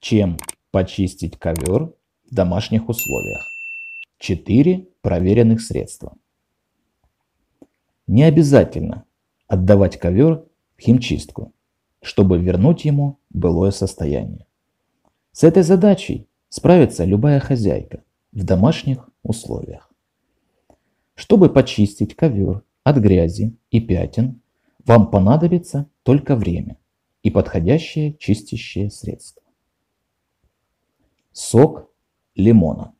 Чем почистить ковер в домашних условиях? Четыре проверенных средства. Не обязательно отдавать ковер в химчистку, чтобы вернуть ему былое состояние. С этой задачей справится любая хозяйка в домашних условиях. Чтобы почистить ковер от грязи и пятен, вам понадобится только время и подходящее чистящее средство сок лимона.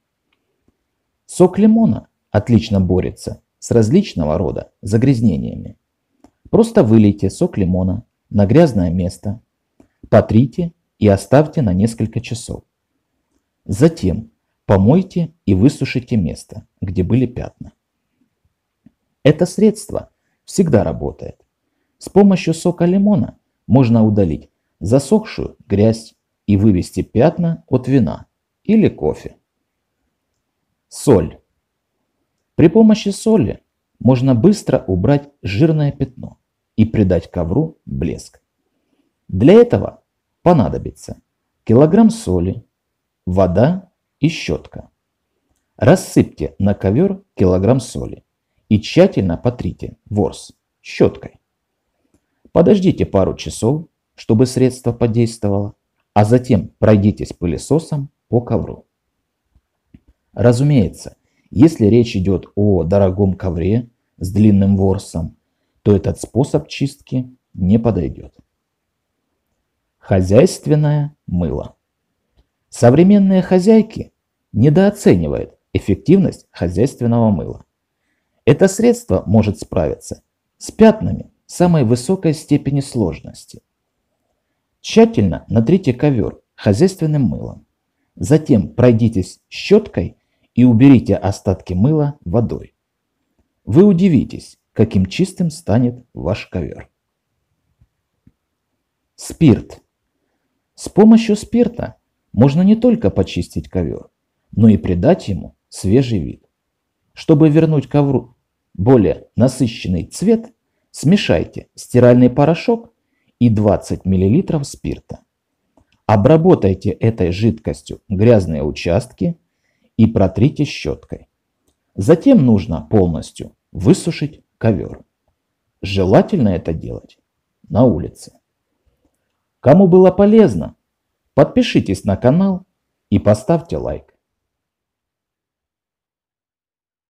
Сок лимона отлично борется с различного рода загрязнениями. Просто вылейте сок лимона на грязное место, потрите и оставьте на несколько часов. Затем помойте и высушите место, где были пятна. Это средство всегда работает. С помощью сока лимона можно удалить засохшую грязь, и вывести пятна от вина или кофе. Соль. При помощи соли можно быстро убрать жирное пятно и придать ковру блеск. Для этого понадобится килограмм соли, вода и щетка. Рассыпьте на ковер килограмм соли и тщательно потрите ворс щеткой. Подождите пару часов, чтобы средство подействовало, а затем пройдитесь пылесосом по ковру. Разумеется, если речь идет о дорогом ковре с длинным ворсом, то этот способ чистки не подойдет. Хозяйственное мыло. Современные хозяйки недооценивают эффективность хозяйственного мыла. Это средство может справиться с пятнами самой высокой степени сложности – Тщательно натрите ковер хозяйственным мылом. Затем пройдитесь щеткой и уберите остатки мыла водой. Вы удивитесь, каким чистым станет ваш ковер. Спирт. С помощью спирта можно не только почистить ковер, но и придать ему свежий вид. Чтобы вернуть ковру более насыщенный цвет, смешайте стиральный порошок и 20 мл спирта. Обработайте этой жидкостью грязные участки и протрите щеткой. Затем нужно полностью высушить ковер. Желательно это делать на улице. Кому было полезно, подпишитесь на канал и поставьте лайк.